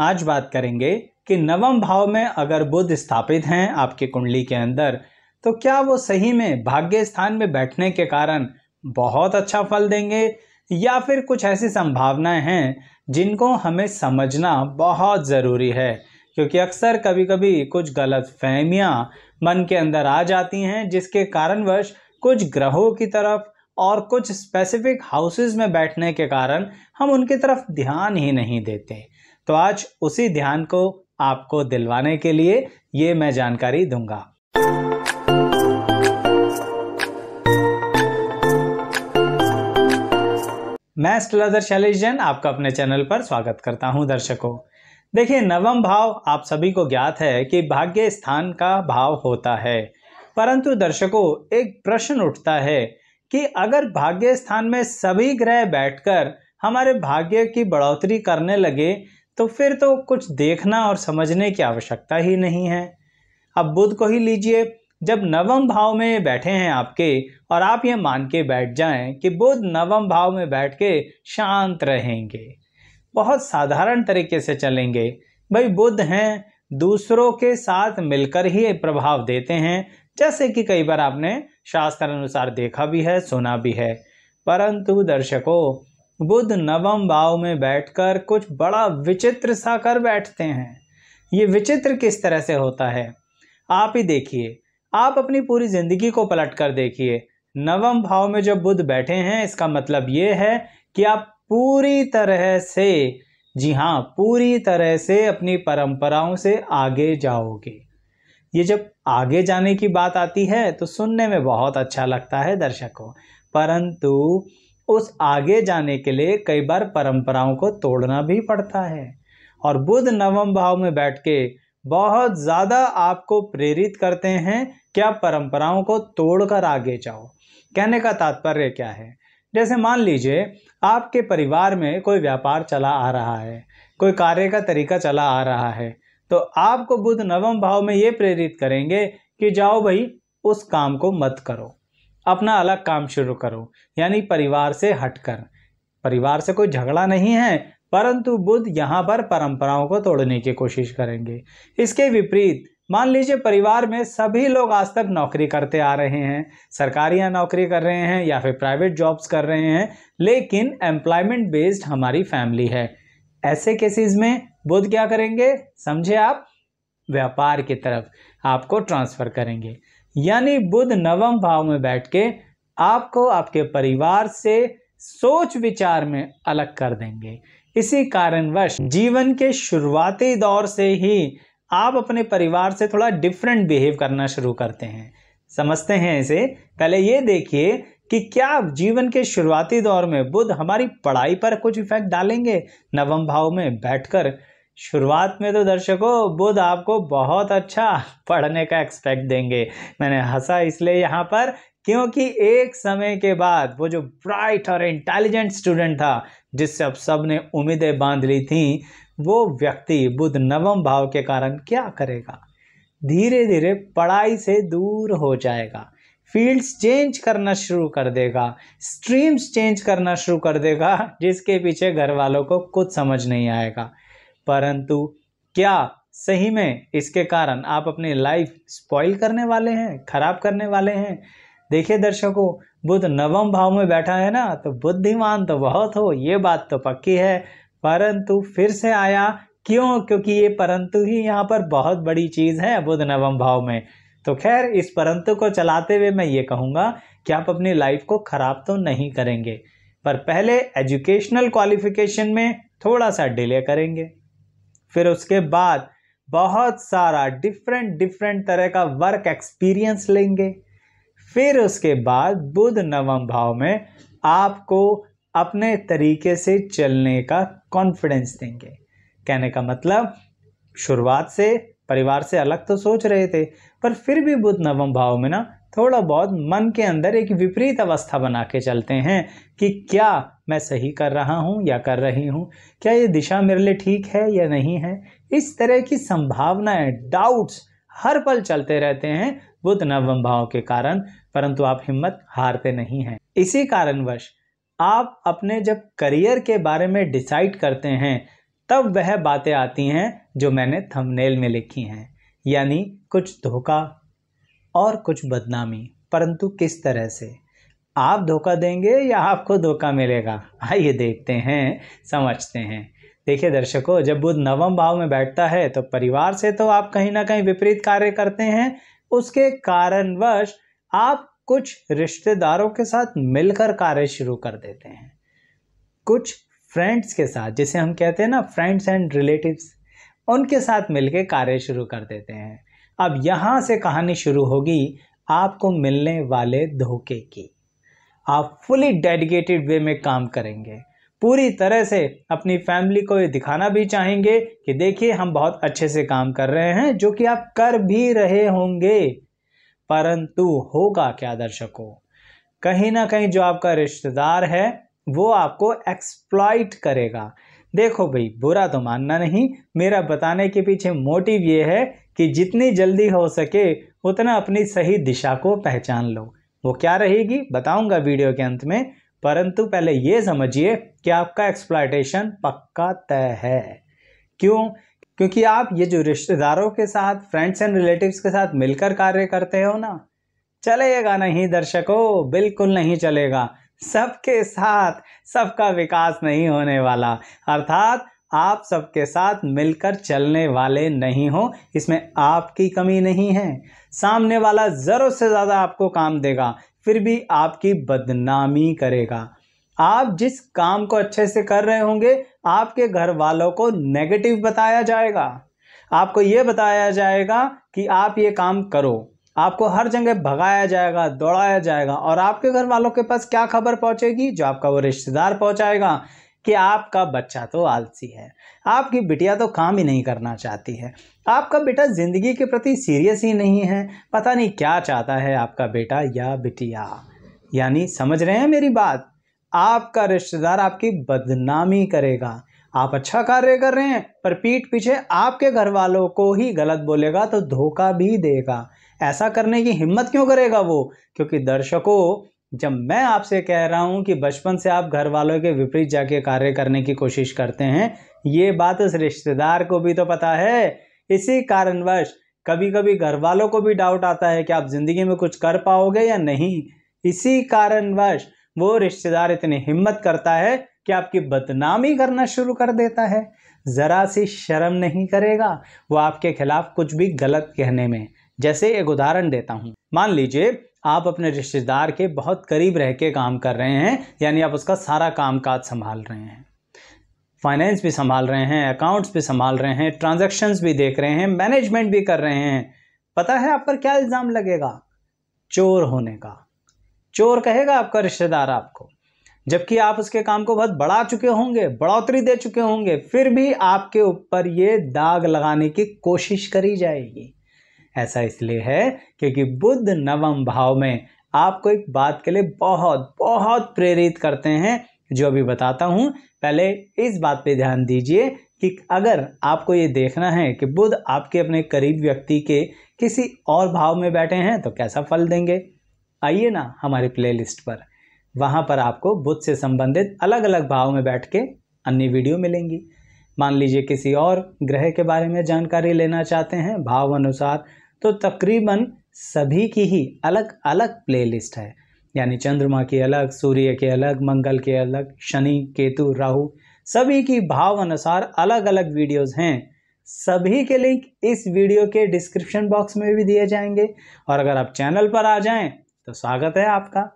आज बात करेंगे कि नवम भाव में अगर बुध स्थापित हैं आपके कुंडली के अंदर तो क्या वो सही में भाग्य स्थान में बैठने के कारण बहुत अच्छा फल देंगे या फिर कुछ ऐसी संभावनाएं हैं जिनको हमें समझना बहुत ज़रूरी है क्योंकि अक्सर कभी कभी कुछ गलत फहमियाँ मन के अंदर आ जाती हैं जिसके कारणवश कुछ ग्रहों की तरफ और कुछ स्पेसिफिक हाउसेज में बैठने के कारण हम उनकी तरफ ध्यान ही नहीं देते तो आज उसी ध्यान को आपको दिलवाने के लिए ये मैं जानकारी दूंगा मैं एस्ट्रोलॉजर शैलेश जैन आपका अपने चैनल पर स्वागत करता हूं दर्शकों देखिए नवम भाव आप सभी को ज्ञात है कि भाग्य स्थान का भाव होता है परंतु दर्शकों एक प्रश्न उठता है कि अगर भाग्य स्थान में सभी ग्रह बैठकर हमारे भाग्य की बढ़ोतरी करने लगे तो फिर तो कुछ देखना और समझने की आवश्यकता ही नहीं है अब बुध को ही लीजिए जब नवम भाव में बैठे हैं आपके और आप ये मान के बैठ जाएं कि बुध नवम भाव में बैठ के शांत रहेंगे बहुत साधारण तरीके से चलेंगे भाई बुध हैं दूसरों के साथ मिलकर ही प्रभाव देते हैं जैसे कि कई बार आपने शास्त्र अनुसार देखा भी है सुना भी है परंतु दर्शकों बुद्ध नवम भाव में बैठकर कुछ बड़ा विचित्र सा कर बैठते हैं ये विचित्र किस तरह से होता है आप ही देखिए आप अपनी पूरी ज़िंदगी को पलट कर देखिए नवम भाव में जब बुद्ध बैठे हैं इसका मतलब ये है कि आप पूरी तरह से जी हाँ पूरी तरह से अपनी परंपराओं से आगे जाओगे ये जब आगे जाने की बात आती है तो सुनने में बहुत अच्छा लगता है दर्शकों परंतु उस आगे जाने के लिए कई बार परंपराओं को तोड़ना भी पड़ता है और बुध नवम भाव में बैठ के बहुत ज़्यादा आपको प्रेरित करते हैं कि आप परंपराओं को तोड़कर आगे जाओ कहने का तात्पर्य क्या है जैसे मान लीजिए आपके परिवार में कोई व्यापार चला आ रहा है कोई कार्य का तरीका चला आ रहा है तो आपको बुध नवम भाव में ये प्रेरित करेंगे कि जाओ भाई उस काम को मत करो अपना अलग काम शुरू करो यानी परिवार से हटकर परिवार से कोई झगड़ा नहीं है परंतु बुध यहाँ पर परंपराओं को तोड़ने की कोशिश करेंगे इसके विपरीत मान लीजिए परिवार में सभी लोग आज तक नौकरी करते आ रहे हैं सरकारी या नौकरी कर रहे हैं या फिर प्राइवेट जॉब्स कर रहे हैं लेकिन एम्प्लॉयमेंट बेस्ड हमारी फैमिली है ऐसे केसेस में बुध क्या करेंगे समझे आप व्यापार की तरफ आपको ट्रांसफर करेंगे यानी बुध नवम भाव में बैठ के आपको आपके परिवार से सोच विचार में अलग कर देंगे इसी कारणवश जीवन के शुरुआती दौर से ही आप अपने परिवार से थोड़ा डिफरेंट बिहेव करना शुरू करते हैं समझते हैं इसे पहले ये देखिए कि क्या जीवन के शुरुआती दौर में बुध हमारी पढ़ाई पर कुछ इफेक्ट डालेंगे नवम भाव में बैठकर शुरुआत में तो दर्शकों बुध आपको बहुत अच्छा पढ़ने का एक्सपेक्ट देंगे मैंने हंसा इसलिए यहाँ पर क्योंकि एक समय के बाद वो जो ब्राइट और इंटेलिजेंट स्टूडेंट था जिससे अब सब ने उम्मीदें बांध ली थी वो व्यक्ति बुध नवम भाव के कारण क्या करेगा धीरे धीरे पढ़ाई से दूर हो जाएगा फील्ड्स चेंज करना शुरू कर देगा स्ट्रीम्स चेंज करना शुरू कर देगा जिसके पीछे घर वालों को कुछ समझ नहीं आएगा परंतु क्या सही में इसके कारण आप अपनी लाइफ स्पॉइल करने वाले हैं खराब करने वाले हैं देखिए दर्शकों बुद्ध नवम भाव में बैठा है ना तो बुद्धिमान तो बहुत हो ये बात तो पक्की है परंतु फिर से आया क्यों क्योंकि ये परंतु ही यहाँ पर बहुत बड़ी चीज़ है बुद्ध नवम भाव में तो खैर इस परंतु को चलाते हुए मैं ये कहूँगा कि आप अपनी लाइफ को ख़राब तो नहीं करेंगे पर पहले एजुकेशनल क्वालिफिकेशन में थोड़ा सा डिले करेंगे फिर उसके बाद बहुत सारा डिफरेंट डिफरेंट तरह का वर्क एक्सपीरियंस लेंगे फिर उसके बाद बुध नवम भाव में आपको अपने तरीके से चलने का कॉन्फिडेंस देंगे कहने का मतलब शुरुआत से परिवार से अलग तो सोच रहे थे पर फिर भी बुध नवम भाव में ना थोड़ा बहुत मन के अंदर एक विपरीत अवस्था बना के चलते हैं कि क्या मैं सही कर रहा हूँ या कर रही हूँ क्या ये दिशा मेरे लिए ठीक है या नहीं है इस तरह की संभावनाएं डाउट्स हर पल चलते रहते हैं बुध नवम भाव के कारण परंतु आप हिम्मत हारते नहीं हैं इसी कारणवश आप अपने जब करियर के बारे में डिसाइड करते हैं तब वह बातें आती हैं जो मैंने थंबनेल में लिखी हैं यानी कुछ धोखा और कुछ बदनामी परंतु किस तरह से आप धोखा देंगे या आपको धोखा मिलेगा आइए देखते हैं समझते हैं देखिए दर्शकों जब बुध नवम भाव में बैठता है तो परिवार से तो आप कहीं ना कहीं विपरीत कार्य करते हैं उसके कारणवश आप कुछ रिश्तेदारों के साथ मिलकर कार्य शुरू कर देते हैं कुछ फ्रेंड्स के साथ जिसे हम कहते हैं ना फ्रेंड्स एंड रिलेटिव्स उनके साथ मिलके कार्य शुरू कर देते हैं अब यहाँ से कहानी शुरू होगी आपको मिलने वाले धोखे की आप फुली डेडिकेटेड वे में काम करेंगे पूरी तरह से अपनी फैमिली को ये दिखाना भी चाहेंगे कि देखिए हम बहुत अच्छे से काम कर रहे हैं जो कि आप कर भी रहे होंगे परंतु होगा क्या दर्शकों कहीं ना कहीं जो आपका रिश्तेदार है वो आपको एक्सप्लॉइट करेगा देखो भाई बुरा तो मानना नहीं मेरा बताने के पीछे मोटिव ये है कि जितनी जल्दी हो सके उतना अपनी सही दिशा को पहचान लो वो क्या रहेगी बताऊंगा वीडियो के अंत में परंतु पहले ये समझिए कि आपका एक्सप्लाइटेशन पक्का तय है क्यों क्योंकि आप ये जो रिश्तेदारों के साथ फ्रेंड्स एंड रिलेटिव्स के साथ मिलकर कार्य करते हो ना चलेगा नहीं दर्शकों बिल्कुल नहीं चलेगा सबके साथ सबका विकास नहीं होने वाला अर्थात आप सबके साथ मिलकर चलने वाले नहीं हो इसमें आपकी कमी नहीं है सामने वाला ज़रूर से ज़्यादा आपको काम देगा फिर भी आपकी बदनामी करेगा आप जिस काम को अच्छे से कर रहे होंगे आपके घर वालों को नेगेटिव बताया जाएगा आपको ये बताया जाएगा कि आप ये काम करो आपको हर जगह भगाया जाएगा दौड़ाया जाएगा और आपके घर वालों के पास क्या खबर पहुंचेगी जो आपका वो रिश्तेदार पहुंचाएगा कि आपका बच्चा तो आलसी है आपकी बिटिया तो काम ही नहीं करना चाहती है आपका बेटा ज़िंदगी के प्रति सीरियस ही नहीं है पता नहीं क्या चाहता है आपका बेटा या बिटिया यानी समझ रहे हैं मेरी बात आपका रिश्तेदार आपकी बदनामी करेगा आप अच्छा कार्य कर रहे हैं पर पीठ पीछे आपके घर वालों को ही गलत बोलेगा तो धोखा भी देगा ऐसा करने की हिम्मत क्यों करेगा वो क्योंकि दर्शकों जब मैं आपसे कह रहा हूं कि बचपन से आप घर वालों के विपरीत जाके कार्य करने की कोशिश करते हैं ये बात उस रिश्तेदार को भी तो पता है इसी कारणवश कभी कभी घर वालों को भी डाउट आता है कि आप ज़िंदगी में कुछ कर पाओगे या नहीं इसी कारणवश वो रिश्तेदार इतनी हिम्मत करता है कि आपकी बदनामी करना शुरू कर देता है ज़रा सी शर्म नहीं करेगा वो आपके खिलाफ़ कुछ भी गलत कहने में जैसे एक उदाहरण देता हूँ मान लीजिए आप अपने रिश्तेदार के बहुत करीब रह के काम कर रहे हैं यानी आप उसका सारा काम काज संभाल रहे हैं फाइनेंस भी संभाल रहे हैं अकाउंट्स भी संभाल रहे हैं ट्रांजेक्शन भी देख रहे हैं मैनेजमेंट भी कर रहे हैं पता है आप पर क्या इल्ज़ाम लगेगा चोर होने का चोर कहेगा आपका रिश्तेदार आपको जबकि आप उसके काम को बहुत बढ़ा चुके होंगे बढ़ोतरी दे चुके होंगे फिर भी आपके ऊपर ये दाग लगाने की कोशिश करी जाएगी ऐसा इसलिए है क्योंकि बुद्ध नवम भाव में आपको एक बात के लिए बहुत बहुत प्रेरित करते हैं जो अभी बताता हूँ पहले इस बात पे ध्यान दीजिए कि अगर आपको ये देखना है कि बुद्ध आपके अपने करीब व्यक्ति के किसी और भाव में बैठे हैं तो कैसा फल देंगे आइए ना हमारे प्लेलिस्ट पर वहाँ पर आपको बुद्ध से संबंधित अलग अलग भाव में बैठ के अन्य वीडियो मिलेंगी मान लीजिए किसी और ग्रह के बारे में जानकारी लेना चाहते हैं भाव अनुसार तो तकरीबन सभी की ही अलग अलग प्लेलिस्ट है यानी चंद्रमा की अलग सूर्य के अलग मंगल के अलग शनि केतु राहु सभी की भाव अनुसार अलग अलग वीडियोस हैं सभी के लिंक इस वीडियो के डिस्क्रिप्शन बॉक्स में भी दिए जाएंगे और अगर आप चैनल पर आ जाएं तो स्वागत है आपका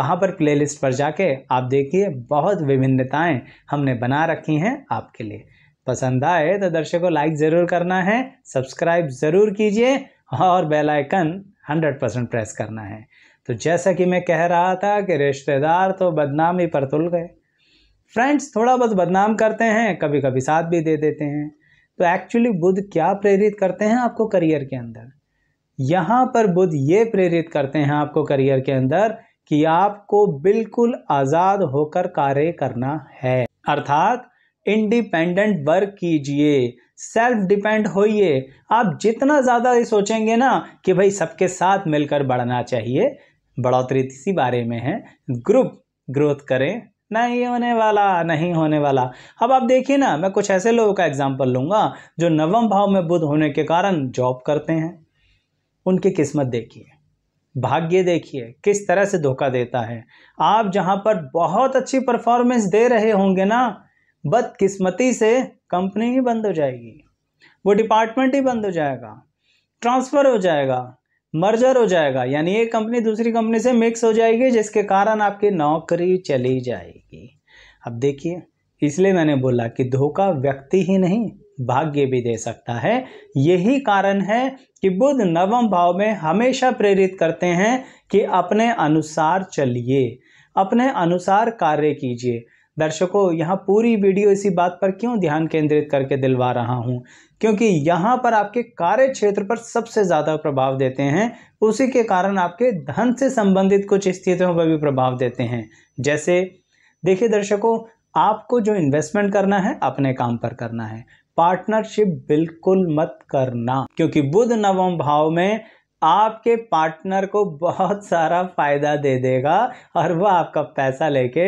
वहां पर प्लेलिस्ट पर जाके आप देखिए बहुत विभिन्नताएं हमने बना रखी हैं आपके लिए पसंद आए तो दर्शकों लाइक ज़रूर करना है सब्सक्राइब ज़रूर कीजिए और बेल आइकन 100 परसेंट प्रेस करना है तो जैसा कि मैं कह रहा था कि रिश्तेदार तो बदनामी पर तुल गए फ्रेंड्स थोड़ा बहुत बदनाम करते हैं कभी कभी साथ भी दे देते हैं तो एक्चुअली बुद्ध क्या प्रेरित करते हैं आपको करियर के अंदर यहाँ पर बुद्ध ये प्रेरित करते हैं आपको करियर के अंदर कि आपको बिल्कुल आज़ाद होकर कार्य करना है अर्थात इंडिपेंडेंट वर्क कीजिए सेल्फ डिपेंड होइए आप जितना ज़्यादा ये सोचेंगे ना कि भाई सबके साथ मिलकर बढ़ना चाहिए बढ़ोतरी इसी बारे में है ग्रुप ग्रोथ करें नहीं होने वाला नहीं होने वाला अब आप देखिए ना मैं कुछ ऐसे लोगों का एग्जाम्पल लूँगा जो नवम भाव में बुध होने के कारण जॉब करते हैं उनकी किस्मत देखिए भाग्य देखिए किस तरह से धोखा देता है आप जहाँ पर बहुत अच्छी परफॉर्मेंस दे रहे होंगे ना बदकिस्मती से कंपनी ही बंद हो जाएगी वो डिपार्टमेंट ही बंद हो जाएगा ट्रांसफ़र हो जाएगा मर्जर हो जाएगा यानी एक कंपनी दूसरी कंपनी से मिक्स हो जाएगी जिसके कारण आपकी नौकरी चली जाएगी अब देखिए इसलिए मैंने बोला कि धोखा व्यक्ति ही नहीं भाग्य भी दे सकता है यही कारण है कि बुद्ध नवम भाव में हमेशा प्रेरित करते हैं कि अपने अनुसार चलिए अपने अनुसार कार्य कीजिए दर्शकों यहाँ पूरी वीडियो इसी बात पर क्यों ध्यान केंद्रित करके दिलवा रहा हूँ क्योंकि यहाँ पर आपके कार्य क्षेत्र पर सबसे ज़्यादा प्रभाव देते हैं उसी के कारण आपके धन से संबंधित कुछ स्थितियों पर भी प्रभाव देते हैं जैसे देखिए दर्शकों आपको जो इन्वेस्टमेंट करना है अपने काम पर करना है पार्टनरशिप बिल्कुल मत करना क्योंकि बुध नवम भाव में आपके पार्टनर को बहुत सारा फायदा दे देगा और वह आपका पैसा लेके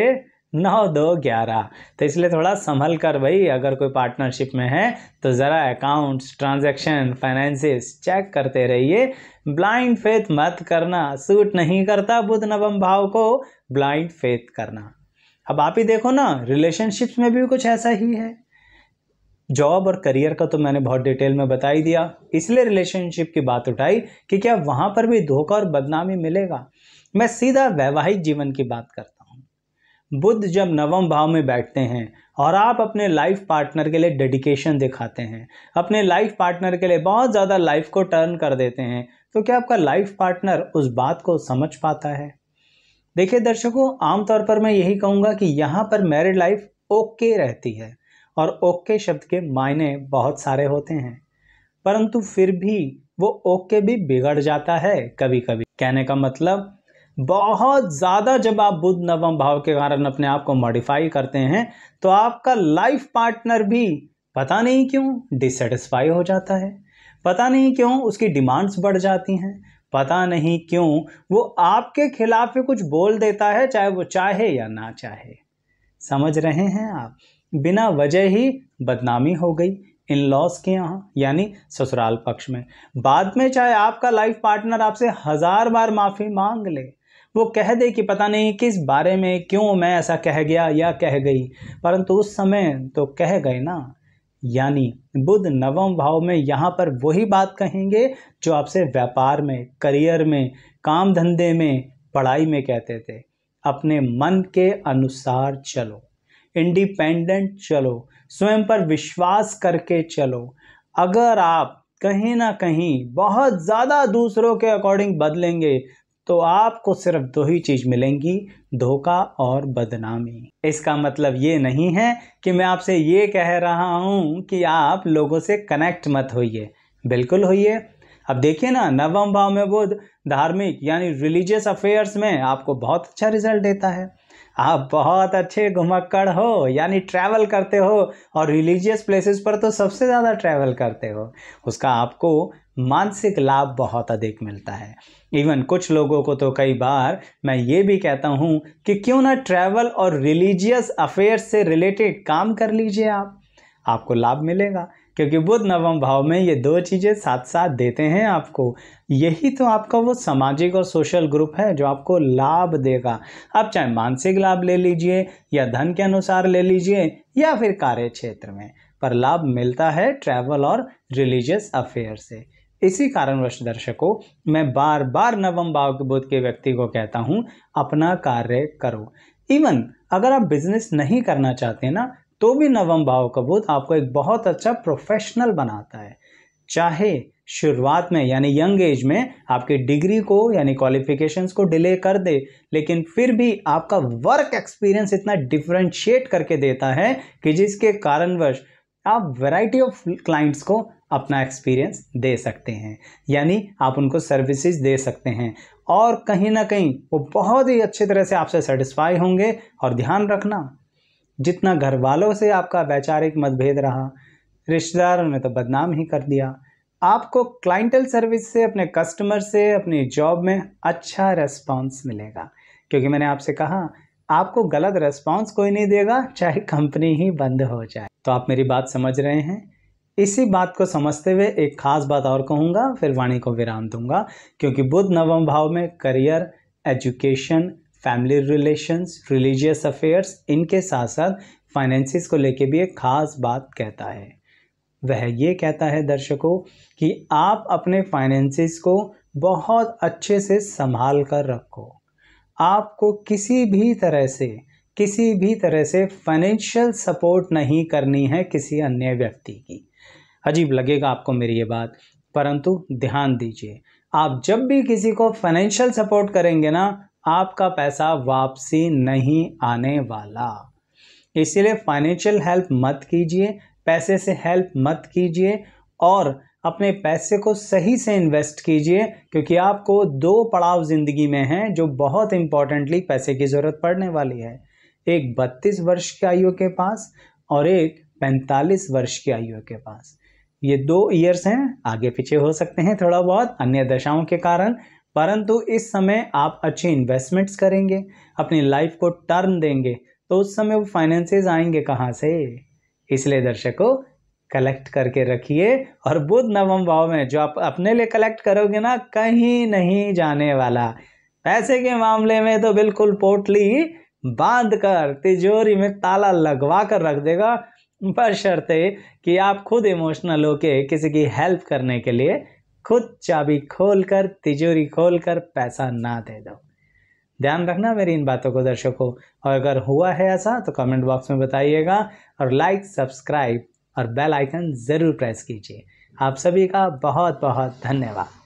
नौ दो ग्यारह तो इसलिए थोड़ा संभल कर भाई अगर कोई पार्टनरशिप में है तो ज़रा अकाउंट्स ट्रांजैक्शन फाइनेंसिस चेक करते रहिए ब्लाइंड फेथ मत करना सूट नहीं करता बुध नवम भाव को ब्लाइंड फेथ करना अब आप ही देखो ना रिलेशनशिप्स में भी कुछ ऐसा ही है जॉब और करियर का तो मैंने बहुत डिटेल में बता ही दिया इसलिए रिलेशनशिप की बात उठाई कि क्या वहाँ पर भी धोखा और बदनामी मिलेगा मैं सीधा वैवाहिक जीवन की बात करता बुद्ध जब नवम भाव में बैठते हैं और आप अपने लाइफ पार्टनर के लिए डेडिकेशन दिखाते हैं अपने लाइफ पार्टनर के लिए बहुत ज़्यादा लाइफ को टर्न कर देते हैं तो क्या आपका लाइफ पार्टनर उस बात को समझ पाता है देखिए दर्शकों आमतौर पर मैं यही कहूँगा कि यहाँ पर मैरिड लाइफ ओके रहती है और ओके शब्द के मायने बहुत सारे होते हैं परंतु फिर भी वो ओके भी बिगड़ जाता है कभी कभी कहने का मतलब बहुत ज़्यादा जब आप बुध नवम भाव के कारण अपने आप को मॉडिफाई करते हैं तो आपका लाइफ पार्टनर भी पता नहीं क्यों डिससेटिस्फाई हो जाता है पता नहीं क्यों उसकी डिमांड्स बढ़ जाती हैं पता नहीं क्यों वो आपके खिलाफ भी कुछ बोल देता है चाहे वो चाहे या ना चाहे समझ रहे हैं आप बिना वजह ही बदनामी हो गई इन लॉस के यहाँ यानी ससुराल पक्ष में बाद में चाहे आपका लाइफ पार्टनर आपसे हज़ार बार माफ़ी मांग ले वो कह दे कि पता नहीं किस बारे में क्यों मैं ऐसा कह गया या कह गई परंतु उस समय तो कह गए ना यानी बुध नवम भाव में यहाँ पर वही बात कहेंगे जो आपसे व्यापार में करियर में काम धंधे में पढ़ाई में कहते थे अपने मन के अनुसार चलो इंडिपेंडेंट चलो स्वयं पर विश्वास करके चलो अगर आप कहीं ना कहीं बहुत ज़्यादा दूसरों के अकॉर्डिंग बदलेंगे तो आपको सिर्फ दो ही चीज़ मिलेंगी धोखा और बदनामी इसका मतलब ये नहीं है कि मैं आपसे ये कह रहा हूँ कि आप लोगों से कनेक्ट मत होइए बिल्कुल होइए अब देखिए ना नवम भाव में बुद्ध धार्मिक यानी रिलीजियस अफेयर्स में आपको बहुत अच्छा रिजल्ट देता है आप बहुत अच्छे घुमक्कड़ हो यानी ट्रैवल करते हो और रिलीजियस प्लेसेस पर तो सबसे ज़्यादा ट्रैवल करते हो उसका आपको मानसिक लाभ बहुत अधिक मिलता है इवन कुछ लोगों को तो कई बार मैं ये भी कहता हूँ कि क्यों ना ट्रैवल और रिलीजियस अफेयर्स से रिलेटेड काम कर लीजिए आप आपको लाभ मिलेगा क्योंकि बुद्ध नवम भाव में ये दो चीज़ें साथ साथ देते हैं आपको यही तो आपका वो सामाजिक और सोशल ग्रुप है जो आपको लाभ देगा आप चाहे मानसिक लाभ ले लीजिए या धन के अनुसार ले लीजिए या फिर कार्य क्षेत्र में पर लाभ मिलता है ट्रैवल और रिलीजियस अफेयर से इसी कारणवश दर्शकों मैं बार बार नवम भाव के व्यक्ति को कहता हूँ अपना कार्य करो इवन अगर आप बिजनेस नहीं करना चाहते ना तो भी नवम भाव का बोध आपको एक बहुत अच्छा प्रोफेशनल बनाता है चाहे शुरुआत में यानी यंग एज में आपकी डिग्री को यानी क्वालिफिकेशंस को डिले कर दे लेकिन फिर भी आपका वर्क एक्सपीरियंस इतना डिफ्रेंशिएट करके देता है कि जिसके कारणवश आप वैरायटी ऑफ क्लाइंट्स को अपना एक्सपीरियंस दे सकते हैं यानी आप उनको सर्विसेज दे सकते हैं और कहीं ना कहीं वो बहुत ही अच्छे तरह से आपसे सेटिस्फाई होंगे और ध्यान रखना जितना घर वालों से आपका वैचारिक मतभेद रहा रिश्तेदारों ने तो बदनाम ही कर दिया आपको क्लाइंटल सर्विस से अपने कस्टमर से अपनी जॉब में अच्छा रेस्पॉन्स मिलेगा क्योंकि मैंने आपसे कहा आपको गलत रेस्पॉन्स कोई नहीं देगा चाहे कंपनी ही बंद हो जाए तो आप मेरी बात समझ रहे हैं इसी बात को समझते हुए एक खास बात और कहूँगा फिर वाणी को विराम दूंगा क्योंकि बुद्ध नवम भाव में career education family relations religious affairs इनके साथ साथ फाइनेंसिस को लेके भी एक खास बात कहता है वह ये कहता है दर्शकों कि आप अपने फाइनेंसिस को बहुत अच्छे से संभाल कर रखो आपको किसी भी तरह से किसी भी तरह से फाइनेंशियल सपोर्ट नहीं करनी है किसी अन्य व्यक्ति की अजीब लगेगा आपको मेरी ये बात परंतु ध्यान दीजिए आप जब भी किसी को फाइनेंशियल सपोर्ट करेंगे ना आपका पैसा वापसी नहीं आने वाला इसीलिए फाइनेंशियल हेल्प मत कीजिए पैसे से हेल्प मत कीजिए और अपने पैसे को सही से इन्वेस्ट कीजिए क्योंकि आपको दो पड़ाव ज़िंदगी में हैं जो बहुत इंपॉर्टेंटली पैसे की ज़रूरत पड़ने वाली है एक बत्तीस वर्ष की आयु के पास और एक पैंतालीस वर्ष की आयु के पास ये दो ईयर्स हैं आगे पीछे हो सकते हैं थोड़ा बहुत अन्य दशाओं के कारण परंतु इस समय आप अच्छे इन्वेस्टमेंट्स करेंगे अपनी लाइफ को टर्न देंगे तो उस समय वो फाइनेंसेस आएंगे कहाँ से इसलिए दर्शकों कलेक्ट करके रखिए और बुध नवम भाव में जो आप अपने लिए कलेक्ट करोगे ना कहीं नहीं जाने वाला पैसे के मामले में तो बिल्कुल पोटली बांध कर तिजोरी में ताला लगवा कर रख देगा पर है कि आप खुद इमोशनल होके किसी की हेल्प करने के लिए खुद चाबी खोल कर तिजोरी खोल कर पैसा ना दे दो ध्यान रखना मेरी इन बातों को दर्शकों और अगर हुआ है ऐसा तो कमेंट बॉक्स में बताइएगा और लाइक सब्सक्राइब और बेल आइकन ज़रूर प्रेस कीजिए आप सभी का बहुत बहुत धन्यवाद